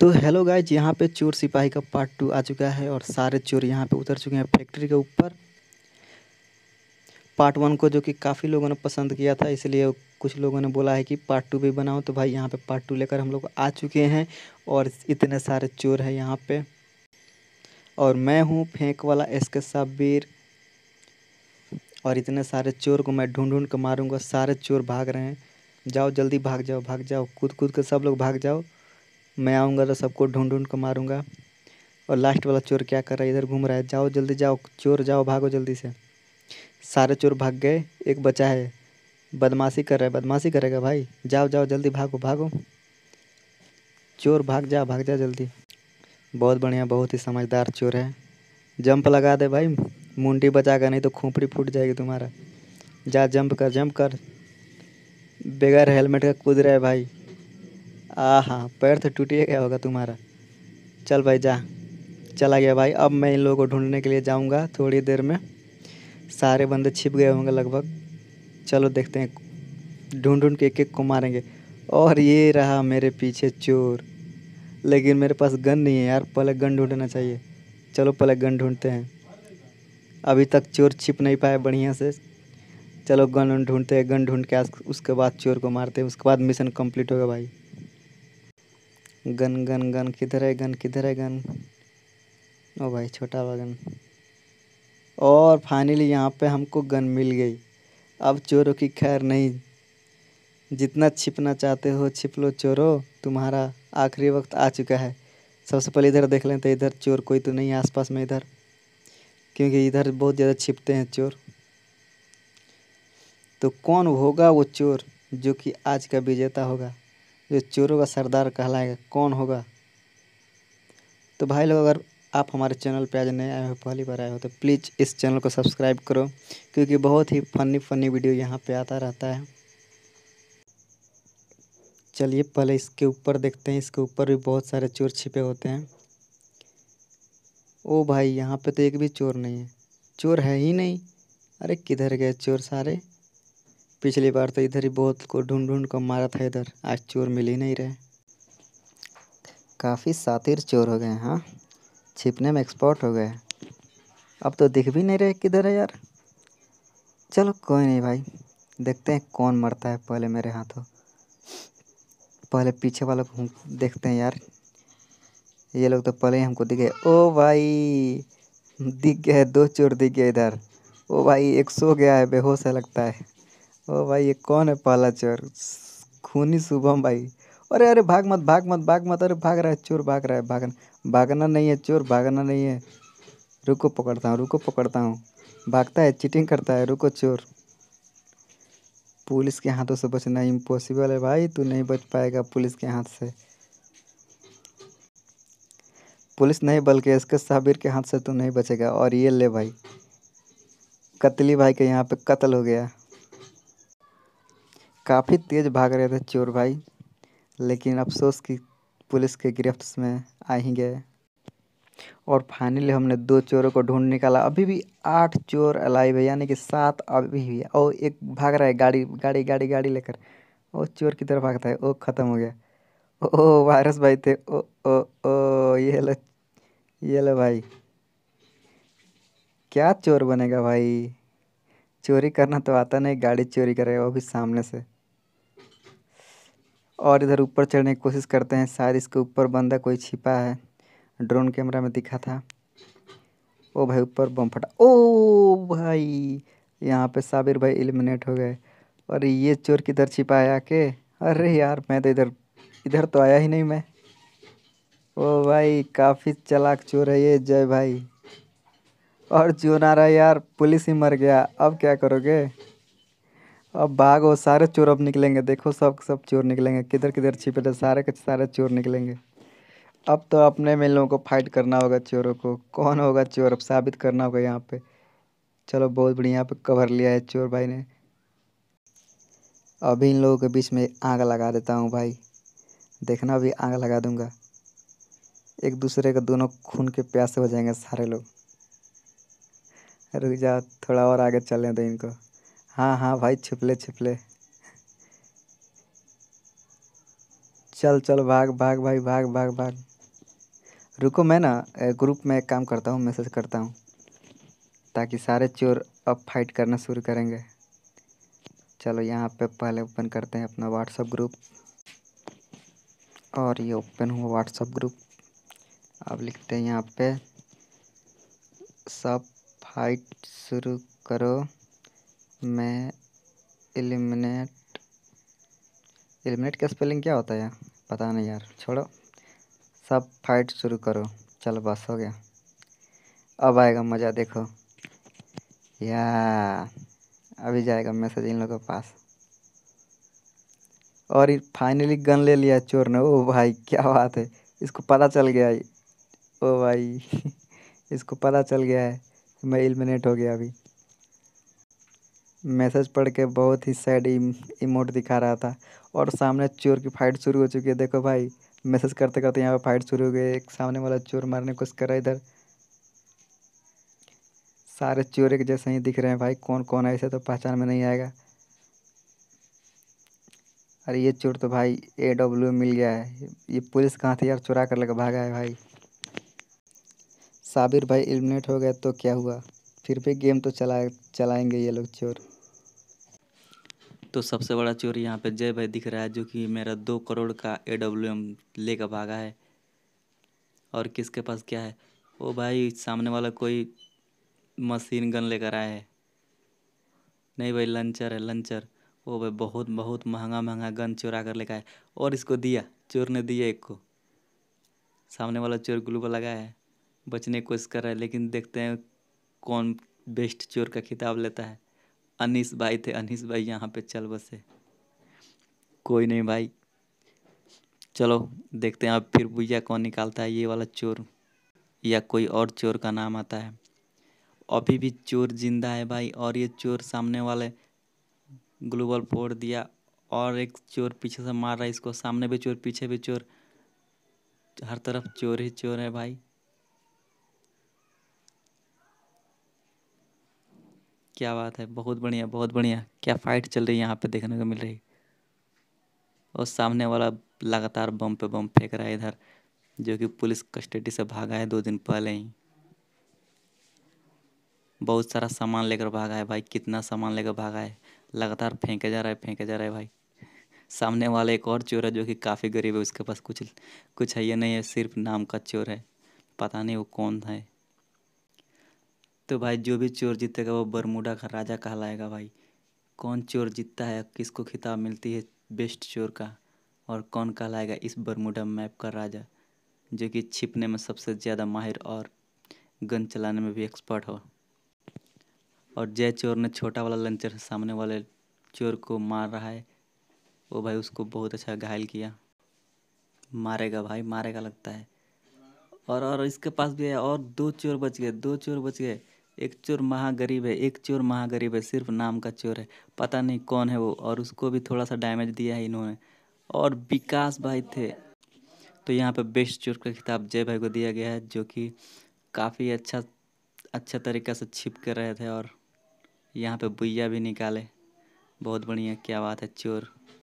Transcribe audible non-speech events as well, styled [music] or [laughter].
तो hello guys यहाँ पे चोर सिपाही का पार्ट टू आ चुका है और सारे चोर यहाँ पे उतर चुके हैं फैक्ट्री के ऊपर पार्ट वन को जो कि काफ़ी लोगों ने पसंद किया था इसलिए कुछ लोगों ने बोला है कि पार्ट टू भी बनाओ तो भाई यहाँ पे पार्ट टू लेकर हम लोग आ चुके हैं और इतने सारे चोर हैं यहाँ पे और मैं हूँ फेंक वाला एस के साबीर और इतने सारे चोर को मैं ढूंढ ढूंढ कर मारूँगा सारे चोर भाग रहे हैं जाओ जल्दी भाग जाओ भाग जाओ कूद कूद कर सब लोग भाग जाओ मैं आऊँगा तो सबको ढूंढ ढूंढ के मारूंगा और लास्ट वाला चोर क्या कर रहा है इधर घूम रहा है जाओ जल्दी जाओ चोर जाओ भागो जल्दी से सारे चोर भाग गए एक बचा है बदमाशी कर रहा है बदमाशी करेगा भाई जाओ जाओ जल्दी भागो भागो चोर भाग जा भाग जा जल्दी बहुत बढ़िया बहुत ही समझदार चोर है जंप लगा दे भाई मुंडी बचागा नहीं तो खोपड़ी फूट जाएगी तुम्हारा जा जंप कर जंप कर बगैर हेलमेट का कूद रहा है भाई आ हाँ पैर तो टूट गया होगा तुम्हारा चल भाई जा चला गया भाई अब मैं इन लोगों को ढूंढने के लिए जाऊंगा थोड़ी देर में सारे बंदे छिप गए होंगे लगभग चलो देखते हैं ढूंढ ढूंढ के एक एक को मारेंगे और ये रहा मेरे पीछे चोर लेकिन मेरे पास गन नहीं है यार पहले गन ढूंढना चाहिए चलो पहले गन ढूंढते हैं अभी तक चोर छिप नहीं पाए बढ़िया से चलो गन ढूंढते हैं गन ढूंढ के उसके बाद चोर को मारते हैं उसके बाद मिशन कंप्लीट होगा भाई गन गन गन किधर है गन किधर है गन ओ भाई छोटा वा गन और फाइनली यहाँ पे हमको गन मिल गई अब चोरों की खैर नहीं जितना छिपना चाहते हो छिप लो चोरों तुम्हारा आखिरी वक्त आ चुका है सबसे पहले इधर देख लें तो इधर चोर कोई तो नहीं है आसपास में इधर क्योंकि इधर बहुत ज़्यादा छिपते हैं चोर तो कौन होगा वो चोर जो कि आज का विजेता होगा जो चोरों का सरदार कहलाएगा कौन होगा तो भाई लोग अगर आप हमारे चैनल पर आज नए आए हो पहली बार आए हो तो प्लीज़ इस चैनल को सब्सक्राइब करो क्योंकि बहुत ही फनी फनी वीडियो यहाँ पे आता रहता है चलिए पहले इसके ऊपर देखते हैं इसके ऊपर भी बहुत सारे चोर छिपे होते हैं ओ भाई यहाँ पे तो एक भी चोर नहीं है चोर है ही नहीं अरे किधर गए चोर सारे पिछली बार तो इधर ही बहुत को ढूंढ ढूंढ कर मारा था इधर आज चोर मिल ही नहीं रहे काफ़ी सातिर चोर हो गए हाँ छिपने में एक्सपर्ट हो गए अब तो दिख भी नहीं रहे किधर है यार चलो कोई नहीं भाई देखते हैं कौन मरता है पहले मेरे हाथों पहले पीछे वालों को देखते हैं यार ये लोग तो पहले ही हमको दिखे ओ भाई दिख गए दो चोर दिख गए इधर ओ भाई एक सो गया है बेहोश है लगता है ओ भाई ये कौन है पहला चोर खूनी शुभम भाई अरे अरे भाग मत भाग मत भाग मत अरे भाग रहा है चोर भाग रहा है भागना भागना नहीं है चोर भागना नहीं है रुको पकड़ता हूँ रुको पकड़ता हूँ भागता है चीटिंग करता है रुको चोर पुलिस के हाथों से बचना इम्पॉसिबल है भाई तू नहीं बच पाएगा पुलिस के हाथ से पुलिस नहीं बल्कि इसके साबिर के हाथ से तू नहीं बचेगा और ये ले भाई कतली भाई के यहाँ पे कत्ल हो गया काफ़ी तेज़ भाग रहे थे चोर भाई लेकिन अफसोस कि पुलिस के गिरफ्त में आ ही गए और फाइनली हमने दो चोरों को ढूंढ निकाला अभी भी आठ चोर अलाइव है यानी कि सात अभी भी और एक भाग रहा है गाड़ी गाड़ी गाड़ी गाड़ी लेकर वो चोर की तरफ भागता है वो ख़त्म हो गया ओ वायरस भाई थे ओ ओ ओ ये लो ये लो भाई क्या चोर बनेगा भाई चोरी करना तो आता नहीं गाड़ी चोरी करेगा वो भी सामने से और इधर ऊपर चढ़ने की कोशिश करते हैं शायद इसके ऊपर बंदा कोई छिपा है ड्रोन कैमरा में दिखा था ओ भाई ऊपर बम फटा ओ भाई यहाँ पे साबिर भाई एलिमिनेट हो गए और ये चोर किधर छिपा है आके अरे यार मैं तो इधर इधर तो आया ही नहीं मैं ओ भाई काफ़ी चलाक चोर है ये जय भाई और जो नारा यार पुलिस ही मर गया अब क्या करोगे अब भाग और सारे चोर अब निकलेंगे देखो सब सब चोर निकलेंगे किधर किधर छिपे थे सारे के सारे चोर निकलेंगे अब तो अपने में लोगों को फाइट करना होगा चोरों को कौन होगा चोर अब साबित करना होगा यहाँ पे चलो बहुत बढ़िया यहाँ पे कवर लिया है चोर भाई ने अभी इन लोगों के बीच में आग लगा देता हूँ भाई देखना अभी आग लगा दूँगा एक दूसरे के दोनों खून के प्यासे हो जाएंगे सारे लोग रुक जा थोड़ा और आगे चलने तो इनको हाँ हाँ भाई छिपले छिपले चल चल भाग भाग भाई भाग भाग भाग रुको मैं ना ग्रुप में एक काम करता हूँ मैसेज करता हूँ ताकि सारे चोर अब फाइट करना शुरू करेंगे चलो यहाँ पे पहले ओपन करते हैं अपना व्हाट्सअप ग्रुप और ये ओपन हुआ व्हाट्सअप ग्रुप अब लिखते हैं यहाँ पे सब फाइट शुरू करो मैं एलिमिनेट एलिमिनेट का स्पेलिंग क्या होता है यार पता नहीं यार छोड़ो सब फाइट शुरू करो चलो बस हो गया अब आएगा मज़ा देखो या अभी जाएगा मैसेज इन लोगों के पास और फाइनली गन ले लिया चोर ने ओ भाई क्या बात है इसको पता चल गया ओ भाई [laughs] इसको पता चल गया है मैं एलिमिनेट हो गया अभी मैसेज पढ़ के बहुत ही सैड इमोट दिखा रहा था और सामने चोर की फाइट शुरू हो चुकी है देखो भाई मैसेज करते करते यहाँ पर फाइट शुरू हो गई एक सामने वाला चोर मारने कोशिश कर रहा है इधर सारे चोर एक जैसे ही दिख रहे हैं भाई कौन कौन है ऐसे तो पहचान में नहीं आएगा अरे ये चोर तो भाई ए डब्ल्यू मिल गया है ये पुलिस कहाँ थी यार चुरा कर लेकर भागा है भाई साबिर भाई एलिमिनेट हो गए तो क्या हुआ फिर भी गेम तो चला चलाएंगे ये लोग चोर तो सबसे बड़ा चोर यहाँ पे जय भाई दिख रहा है जो कि मेरा दो करोड़ का ए डब्ल्यू एम ले कर भागा है और किसके पास क्या है ओ भाई सामने वाला कोई मशीन गन लेकर आया है नहीं भाई लंचर है लंचर ओ भाई बहुत बहुत महंगा महंगा गन चोरा कर लेकर आया और इसको दिया चोर ने दिया एक को सामने वाला चोर पर लगाया है बचने की कोशिश कर रहा है लेकिन देखते हैं कौन बेस्ट चोर का खिताब लेता है अनीस भाई थे अनिस भाई यहाँ पे चल बसे कोई नहीं भाई चलो देखते हैं अब फिर भुया कौन निकालता है ये वाला चोर या कोई और चोर का नाम आता है अभी भी चोर जिंदा है भाई और ये चोर सामने वाले ग्लोबल फोड़ दिया और एक चोर पीछे से मार रहा है इसको सामने भी चोर पीछे भी चोर हर तरफ चोर ही चोर है भाई क्या बात है बहुत बढ़िया बहुत बढ़िया क्या फाइट चल रही है यहाँ पे देखने को मिल रही और सामने वाला लगातार बम पे बम फेंक रहा है इधर जो कि पुलिस कस्टडी से भागा है दो दिन पहले ही बहुत सारा सामान लेकर भागा है भाई कितना सामान लेकर भागा है लगातार फेंके जा रहा है फेंके जा रहा है भाई सामने वाला एक और चोर है जो कि काफ़ी गरीब है उसके पास कुछ कुछ है ये नहीं है सिर्फ नाम का चोर है पता नहीं वो कौन है तो भाई जो भी चोर जीतेगा वो बरमूडा का राजा कहलाएगा भाई कौन चोर जीतता है किसको खिताब मिलती है बेस्ट चोर का और कौन कहलाएगा इस बरमूडा मैप का राजा जो कि छिपने में सबसे ज़्यादा माहिर और गन चलाने में भी एक्सपर्ट हो और जय चोर ने छोटा वाला लंचर सामने वाले चोर को मार रहा है वो भाई उसको बहुत अच्छा घायल किया मारेगा भाई मारेगा लगता है और और इसके पास भी है और दो चोर बच गए दो चोर बच गए एक चोर महागरीब है एक चोर महागरीब है सिर्फ नाम का चोर है पता नहीं कौन है वो और उसको भी थोड़ा सा डैमेज दिया है इन्होंने और विकास भाई थे तो यहाँ पे बेस्ट चोर का खिताब जय भाई को दिया गया है जो कि काफ़ी अच्छा अच्छा तरीक़ा से छिप कर रहे थे और यहाँ पे बुइया भी निकाले बहुत बढ़िया क्या बात है चोर